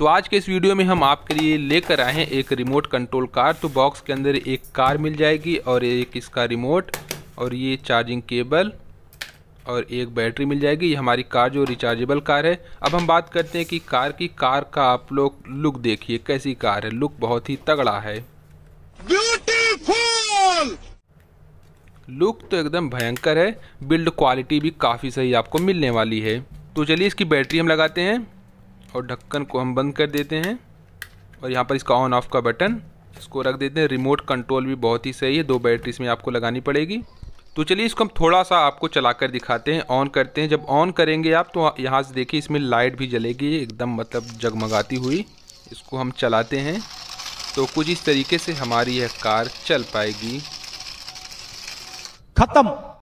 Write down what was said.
तो आज के इस वीडियो में हम आपके लिए लेकर आए हैं एक रिमोट कंट्रोल कार तो बॉक्स के अंदर एक कार मिल जाएगी और एक इसका रिमोट और ये चार्जिंग केबल और एक बैटरी मिल जाएगी ये हमारी कार जो रिचार्जेबल कार है अब हम बात करते हैं कि कार की कार का आप लोग लुक देखिए कैसी कार है लुक बहुत ही तगड़ा है ब्यूटीफुल लुक तो एकदम भयंकर है बिल्ड क्वालिटी भी काफ़ी सही आपको मिलने वाली है तो चलिए इसकी बैटरी हम लगाते हैं और ढक्कन को हम बंद कर देते हैं और यहाँ पर इसका ऑन ऑफ का बटन इसको रख देते हैं रिमोट कंट्रोल भी बहुत ही सही है दो बैटरी इसमें आपको लगानी पड़ेगी तो चलिए इसको हम थोड़ा सा आपको चला कर दिखाते हैं ऑन करते हैं जब ऑन करेंगे आप तो यहाँ से देखिए इसमें लाइट भी जलेगी एकदम मतलब जगमगाती हुई इसको हम चलाते हैं तो कुछ इस तरीके से हमारी यह कार चल पाएगी खत्म